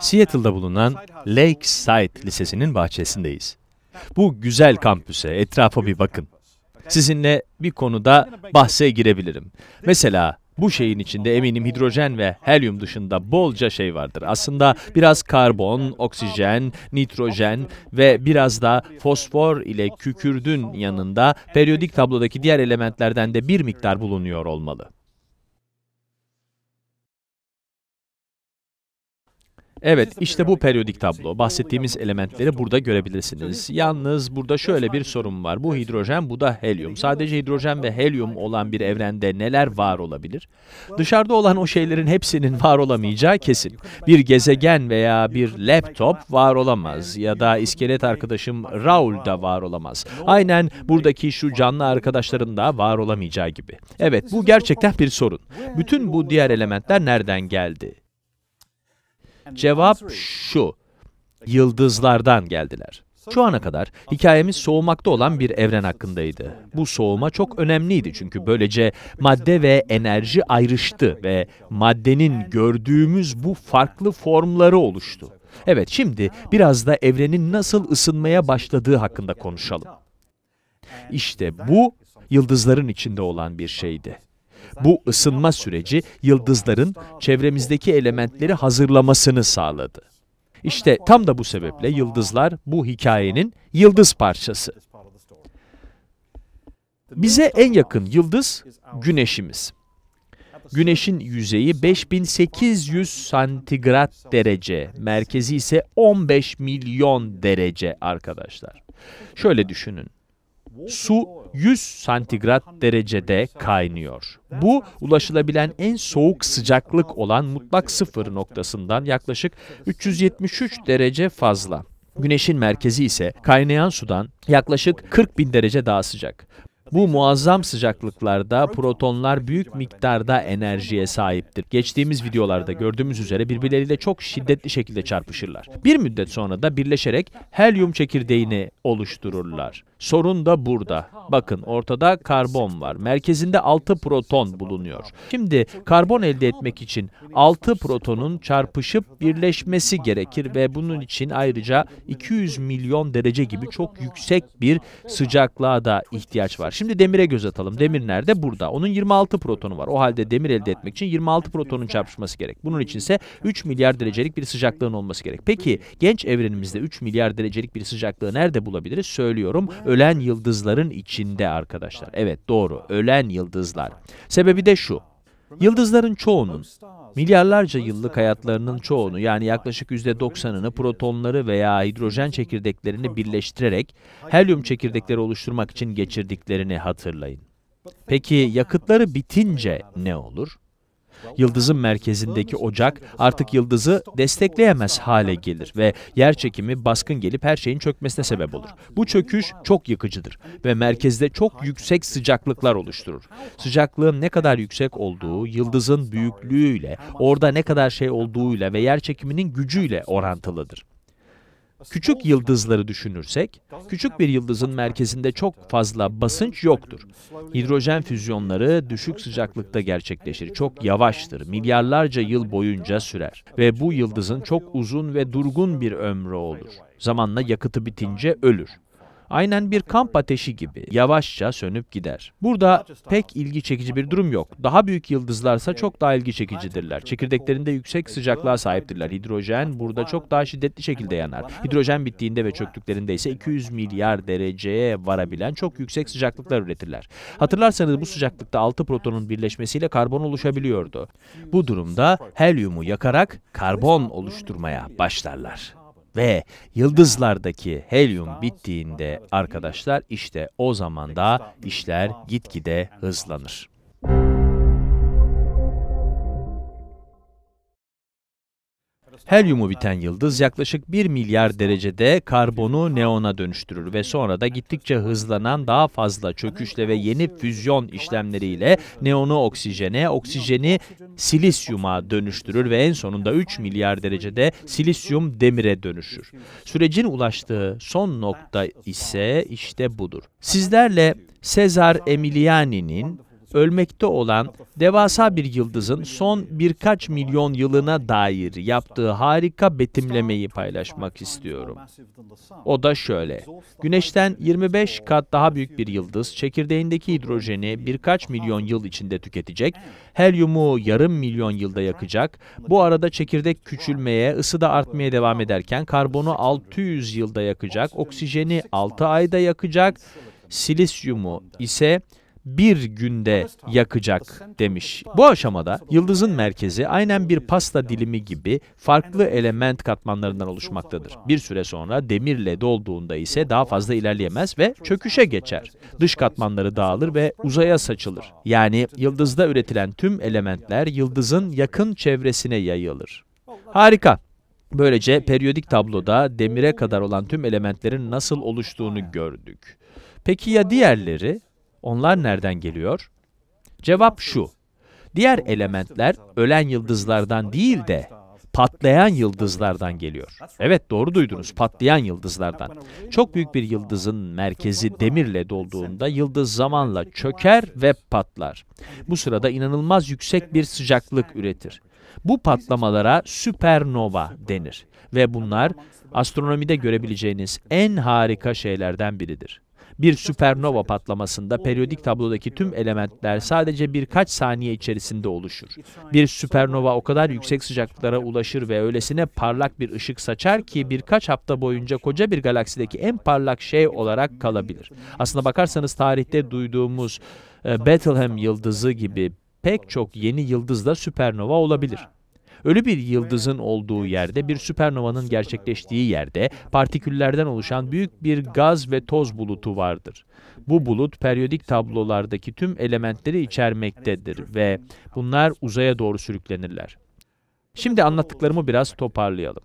Seattle'da bulunan Lakeside Lisesi'nin bahçesindeyiz. Bu güzel kampüse, etrafa bir bakın. Sizinle bir konuda bahse girebilirim. Mesela bu şeyin içinde eminim hidrojen ve helyum dışında bolca şey vardır. Aslında biraz karbon, oksijen, nitrojen ve biraz da fosfor ile kükürdün yanında periyodik tablodaki diğer elementlerden de bir miktar bulunuyor olmalı. Evet, işte bu periyodik tablo. Bahsettiğimiz elementleri burada görebilirsiniz. Yalnız burada şöyle bir sorun var. Bu hidrojen, bu da helyum. Sadece hidrojen ve helyum olan bir evrende neler var olabilir? Dışarıda olan o şeylerin hepsinin var olamayacağı kesin. Bir gezegen veya bir laptop var olamaz. Ya da iskelet arkadaşım Raul da var olamaz. Aynen buradaki şu canlı arkadaşların da var olamayacağı gibi. Evet, bu gerçekten bir sorun. Bütün bu diğer elementler nereden geldi? Cevap şu. Yıldızlardan geldiler. Şu ana kadar hikayemiz soğumakta olan bir evren hakkındaydı. Bu soğuma çok önemliydi çünkü böylece madde ve enerji ayrıştı ve maddenin gördüğümüz bu farklı formları oluştu. Evet şimdi biraz da evrenin nasıl ısınmaya başladığı hakkında konuşalım. İşte bu yıldızların içinde olan bir şeydi. Bu ısınma süreci yıldızların çevremizdeki elementleri hazırlamasını sağladı. İşte tam da bu sebeple yıldızlar bu hikayenin yıldız parçası. Bize en yakın yıldız güneşimiz. Güneşin yüzeyi 5800 santigrat derece, merkezi ise 15 milyon derece arkadaşlar. Şöyle düşünün. Su 100 santigrat derecede kaynıyor. Bu ulaşılabilen en soğuk sıcaklık olan mutlak sıfır noktasından yaklaşık 373 derece fazla. Güneşin merkezi ise kaynayan sudan yaklaşık 40 bin derece daha sıcak. Bu muazzam sıcaklıklarda protonlar büyük miktarda enerjiye sahiptir. Geçtiğimiz videolarda gördüğümüz üzere birbirleriyle çok şiddetli şekilde çarpışırlar. Bir müddet sonra da birleşerek helyum çekirdeğini oluştururlar. Sorun da burada. Bakın ortada karbon var. Merkezinde 6 proton bulunuyor. Şimdi karbon elde etmek için 6 protonun çarpışıp birleşmesi gerekir ve bunun için ayrıca 200 milyon derece gibi çok yüksek bir sıcaklığa da ihtiyaç var. Şimdi demire göz atalım. Demir nerede? Burada. Onun 26 protonu var. O halde demir elde etmek için 26 protonun çarpışması gerek. Bunun için ise 3 milyar derecelik bir sıcaklığın olması gerek. Peki genç evrenimizde 3 milyar derecelik bir sıcaklığı nerede bulabiliriz? Söylüyorum. Ölen yıldızların içinde arkadaşlar. Evet doğru. Ölen yıldızlar. Sebebi de şu. Yıldızların çoğunun, milyarlarca yıllık hayatlarının çoğunu yani yaklaşık %90'ını protonları veya hidrojen çekirdeklerini birleştirerek helyum çekirdekleri oluşturmak için geçirdiklerini hatırlayın. Peki yakıtları bitince ne olur? Yıldızın merkezindeki ocak artık yıldızı destekleyemez hale gelir ve yer çekimi baskın gelip her şeyin çökmesine sebep olur. Bu çöküş çok yıkıcıdır ve merkezde çok yüksek sıcaklıklar oluşturur. Sıcaklığın ne kadar yüksek olduğu yıldızın büyüklüğüyle, orada ne kadar şey olduğuyla ve yer çekiminin gücüyle orantılıdır. Küçük yıldızları düşünürsek, küçük bir yıldızın merkezinde çok fazla basınç yoktur. Hidrojen füzyonları düşük sıcaklıkta gerçekleşir, çok yavaştır, milyarlarca yıl boyunca sürer ve bu yıldızın çok uzun ve durgun bir ömrü olur. Zamanla yakıtı bitince ölür aynen bir kamp ateşi gibi yavaşça sönüp gider. Burada pek ilgi çekici bir durum yok. Daha büyük yıldızlarsa çok daha ilgi çekicidirler. Çekirdeklerinde yüksek sıcaklığa sahiptirler. Hidrojen burada çok daha şiddetli şekilde yanar. Hidrojen bittiğinde ve çöktüklerinde ise 200 milyar dereceye varabilen çok yüksek sıcaklıklar üretirler. Hatırlarsanız bu sıcaklıkta 6 protonun birleşmesiyle karbon oluşabiliyordu. Bu durumda helyumu yakarak karbon oluşturmaya başlarlar. Ve yıldızlardaki helyum bittiğinde arkadaşlar işte o zaman da işler gitgide hızlanır. Helyumu biten yıldız yaklaşık 1 milyar derecede karbonu neona dönüştürür ve sonra da gittikçe hızlanan daha fazla çöküşle ve yeni füzyon işlemleriyle neonu oksijene, oksijeni silisyuma dönüştürür ve en sonunda 3 milyar derecede silisyum demire dönüşür. Sürecin ulaştığı son nokta ise işte budur. Sizlerle Sezar Emiliani'nin ölmekte olan devasa bir yıldızın son birkaç milyon yılına dair yaptığı harika betimlemeyi paylaşmak istiyorum. O da şöyle. Güneşten 25 kat daha büyük bir yıldız çekirdeğindeki hidrojeni birkaç milyon yıl içinde tüketecek, helyumu yarım milyon yılda yakacak. Bu arada çekirdek küçülmeye, ısı da artmaya devam ederken karbonu 600 yılda yakacak, oksijeni 6 ayda yakacak, silisyumu ise bir günde yakacak demiş. Bu aşamada yıldızın merkezi aynen bir pasta dilimi gibi farklı element katmanlarından oluşmaktadır. Bir süre sonra demirle dolduğunda ise daha fazla ilerleyemez ve çöküşe geçer. Dış katmanları dağılır ve uzaya saçılır. Yani yıldızda üretilen tüm elementler yıldızın yakın çevresine yayılır. Harika. Böylece periyodik tabloda demire kadar olan tüm elementlerin nasıl oluştuğunu gördük. Peki ya diğerleri? Onlar nereden geliyor? Cevap şu. Diğer elementler ölen yıldızlardan değil de patlayan yıldızlardan geliyor. Evet doğru duydunuz patlayan yıldızlardan. Çok büyük bir yıldızın merkezi demirle dolduğunda yıldız zamanla çöker ve patlar. Bu sırada inanılmaz yüksek bir sıcaklık üretir. Bu patlamalara süpernova denir ve bunlar astronomide görebileceğiniz en harika şeylerden biridir. Bir süpernova patlamasında periyodik tablodaki tüm elementler sadece birkaç saniye içerisinde oluşur. Bir süpernova o kadar yüksek sıcaklıklara ulaşır ve öylesine parlak bir ışık saçar ki birkaç hafta boyunca koca bir galaksideki en parlak şey olarak kalabilir. Aslına bakarsanız tarihte duyduğumuz e, Bethlehem yıldızı gibi pek çok yeni yıldız da süpernova olabilir. Ölü bir yıldızın olduğu yerde, bir süpernovanın gerçekleştiği yerde partiküllerden oluşan büyük bir gaz ve toz bulutu vardır. Bu bulut periyodik tablolardaki tüm elementleri içermektedir ve bunlar uzaya doğru sürüklenirler. Şimdi anlattıklarımı biraz toparlayalım.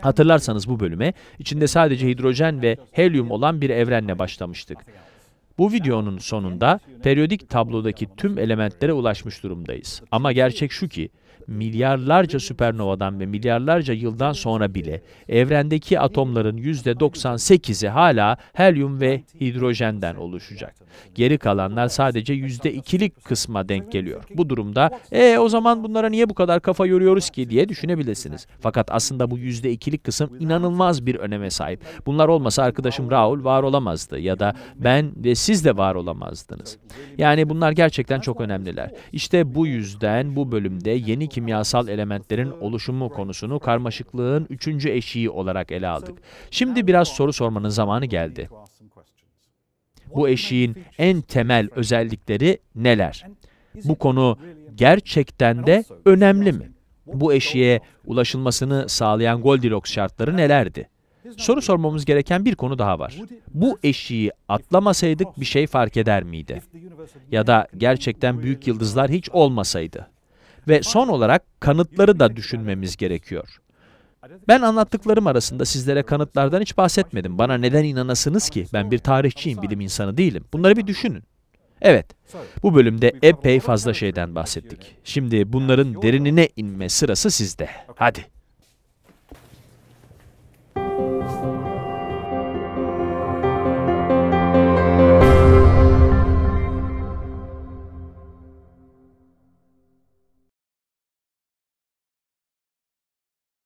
Hatırlarsanız bu bölüme içinde sadece hidrojen ve helyum olan bir evrenle başlamıştık. Bu videonun sonunda periyodik tablodaki tüm elementlere ulaşmış durumdayız. Ama gerçek şu ki milyarlarca süpernovadan ve milyarlarca yıldan sonra bile evrendeki atomların %98'i hala helyum ve hidrojenden oluşacak. Geri kalanlar sadece %2'lik kısma denk geliyor. Bu durumda e o zaman bunlara niye bu kadar kafa yoruyoruz ki diye düşünebilirsiniz. Fakat aslında bu %2'lik kısım inanılmaz bir öneme sahip. Bunlar olmasa arkadaşım Raul var olamazdı ya da ben ve siz de var olamazdınız. Yani bunlar gerçekten çok önemliler. İşte bu yüzden bu bölümde yeni kimyasal elementlerin oluşumu konusunu karmaşıklığın üçüncü eşiği olarak ele aldık. Şimdi biraz soru sormanın zamanı geldi. Bu eşiğin en temel özellikleri neler? Bu konu gerçekten de önemli mi? Bu eşiğe ulaşılmasını sağlayan Goldilocks şartları nelerdi? Soru sormamız gereken bir konu daha var. Bu eşiği atlamasaydık bir şey fark eder miydi? Ya da gerçekten büyük yıldızlar hiç olmasaydı? Ve son olarak kanıtları da düşünmemiz gerekiyor. Ben anlattıklarım arasında sizlere kanıtlardan hiç bahsetmedim. Bana neden inanasınız ki? Ben bir tarihçiyim, bilim insanı değilim. Bunları bir düşünün. Evet, bu bölümde epey fazla şeyden bahsettik. Şimdi bunların derinine inme sırası sizde. Hadi.